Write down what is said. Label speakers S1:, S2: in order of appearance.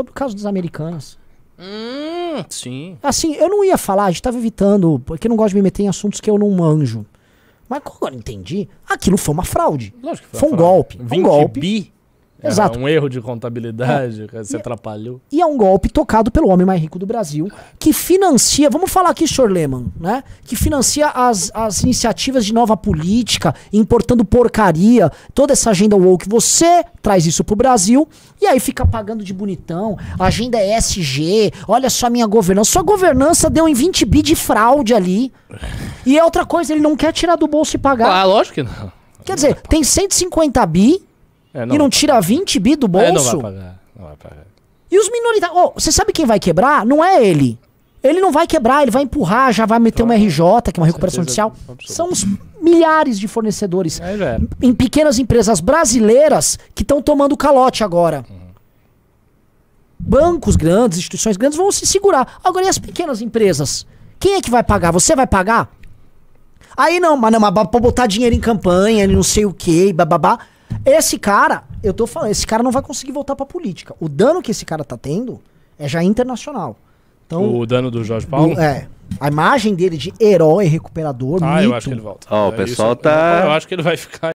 S1: sobre o caso dos americanos. Hum, sim. Assim, eu não ia falar, a gente tava evitando, porque eu não gosto de me meter em assuntos que eu não manjo. Mas como eu entendi, aquilo foi uma fraude. Lógico que foi, foi um fraude. golpe. Foi um golpe. Bi é, Exato. É um erro de contabilidade, é. você e, é- atrapalhou. E é um golpe tocado pelo homem mais rico do Brasil, que financia, vamos falar aqui, Chorleman, né? Que financia as, as iniciativas de nova política, importando porcaria, toda essa agenda woke. Você traz isso pro Brasil e aí fica pagando de bonitão. A agenda é SG, olha só a minha governança. Sua governança deu em 20 bi de fraude ali. E é outra coisa, ele não quer tirar do bolso e pagar. Ah, lógico que não. Quer dizer, tem 150 bi é, não e não tira 20 bi do bolso? É, não vai pagar. Não vai pagar. E os minoritários. Oh, você sabe quem vai quebrar? Não é ele. Ele não vai quebrar, ele vai empurrar, já vai meter uma RJ, que é uma recuperação judicial. São os milhares de fornecedores é, é, em pequenas empresas brasileiras que estão tomando calote agora. Uhum. Bancos grandes, instituições grandes vão se segurar. Agora, e as pequenas empresas? Quem é que vai pagar? Você vai pagar? Aí não, mas não, mas pra botar dinheiro em campanha, não sei o que, bababá. Esse cara, eu tô falando, esse cara não vai conseguir voltar pra política. O dano que esse cara tá tendo é já internacional. Então, o dano do Jorge Paulo? Do, é. A imagem dele de herói recuperador. Ah, mito. eu acho que ele volta. Ó, oh, o é pessoal isso. tá. Eu acho que ele vai ficar.